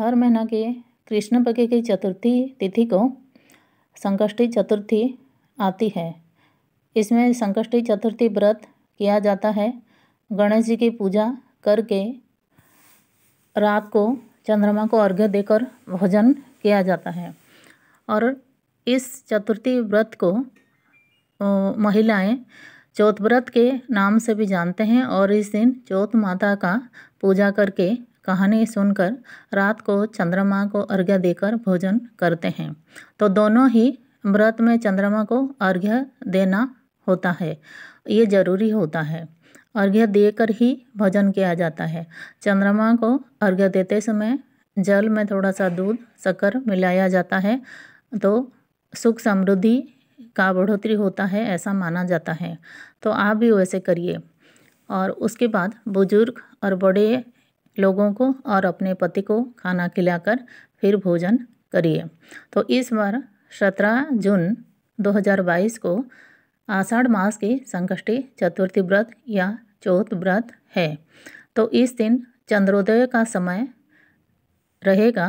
हर महीना के कृष्ण पक्ष की चतुर्थी तिथि को संकष्टी चतुर्थी आती है इसमें संकष्टी चतुर्थी व्रत किया जाता है गणेश जी की पूजा करके रात को चंद्रमा को अर्घ्य देकर भोजन किया जाता है और इस चतुर्थी व्रत को महिलाएं चौथ व्रत के नाम से भी जानते हैं और इस दिन चौथ माता का पूजा करके कहानी सुनकर रात को चंद्रमा को अर्घ्य देकर भोजन करते हैं तो दोनों ही व्रत में चंद्रमा को अर्घ्य देना होता है ये जरूरी होता है अर्घ्य देकर ही भोजन किया जाता है चंद्रमा को अर्घ्य देते समय जल में थोड़ा सा दूध शक्कर मिलाया जाता है तो सुख समृद्धि का बढ़ोतरी होता है ऐसा माना जाता है तो आप भी वैसे करिए और उसके बाद बुजुर्ग और बड़े लोगों को और अपने पति को खाना खिलाकर फिर भोजन करिए तो इस बार सत्रह जून 2022 को आषाढ़ मास की संकष्टी चतुर्थी व्रत या चौथ व्रत है तो इस दिन चंद्रोदय का समय रहेगा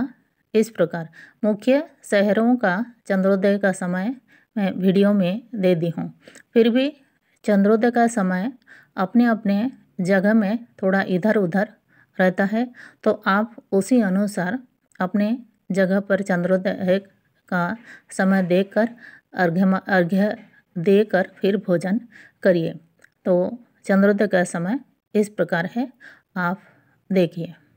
इस प्रकार मुख्य शहरों का चंद्रोदय का समय मैं वीडियो में दे दी हूँ फिर भी चंद्रोदय का समय अपने अपने जगह में थोड़ा इधर उधर रहता है तो आप उसी अनुसार अपने जगह पर चंद्रोदय का समय कर अर्घ्य अर्घ्य देकर फिर भोजन करिए तो चंद्रोदय का समय इस प्रकार है आप देखिए